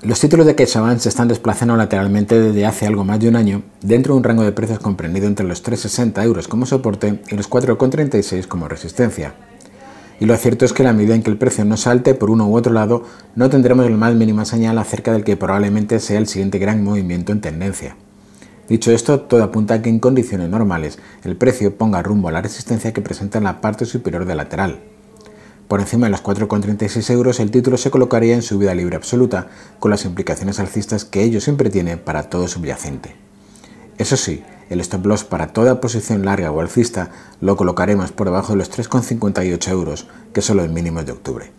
Los títulos de CaixaBank se están desplazando lateralmente desde hace algo más de un año dentro de un rango de precios comprendido entre los 3,60 euros como soporte y los 4,36 como resistencia. Y lo cierto es que la medida en que el precio no salte por uno u otro lado, no tendremos la más mínima señal acerca del que probablemente sea el siguiente gran movimiento en tendencia. Dicho esto, todo apunta a que en condiciones normales el precio ponga rumbo a la resistencia que presenta en la parte superior del lateral. Por encima de los 4,36 euros el título se colocaría en subida libre absoluta, con las implicaciones alcistas que ello siempre tiene para todo subyacente. Eso sí, el stop loss para toda posición larga o alcista lo colocaremos por debajo de los 3,58 euros, que son los mínimos de octubre.